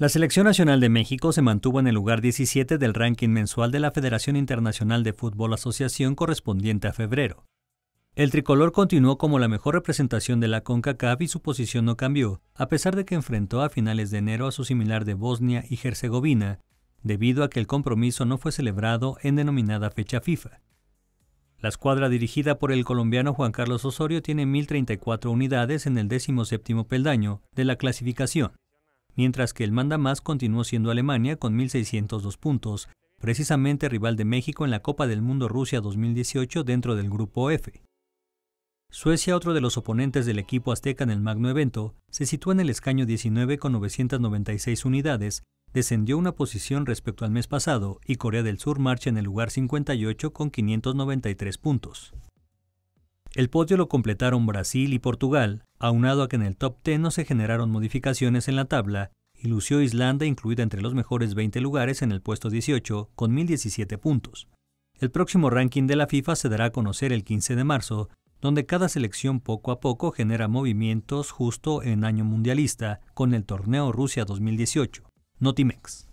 La Selección Nacional de México se mantuvo en el lugar 17 del ranking mensual de la Federación Internacional de Fútbol Asociación correspondiente a febrero. El tricolor continuó como la mejor representación de la CONCACAF y su posición no cambió, a pesar de que enfrentó a finales de enero a su similar de Bosnia y Herzegovina, debido a que el compromiso no fue celebrado en denominada fecha FIFA. La escuadra dirigida por el colombiano Juan Carlos Osorio tiene 1.034 unidades en el 17 peldaño de la clasificación mientras que el manda más continuó siendo Alemania con 1.602 puntos, precisamente rival de México en la Copa del Mundo Rusia 2018 dentro del Grupo F. Suecia, otro de los oponentes del equipo azteca en el magno evento, se sitúa en el escaño 19 con 996 unidades, descendió una posición respecto al mes pasado y Corea del Sur marcha en el lugar 58 con 593 puntos. El podio lo completaron Brasil y Portugal, aunado a que en el top 10 no se generaron modificaciones en la tabla y lució Islanda incluida entre los mejores 20 lugares en el puesto 18 con 1017 puntos. El próximo ranking de la FIFA se dará a conocer el 15 de marzo, donde cada selección poco a poco genera movimientos justo en año mundialista con el torneo Rusia 2018. Notimex.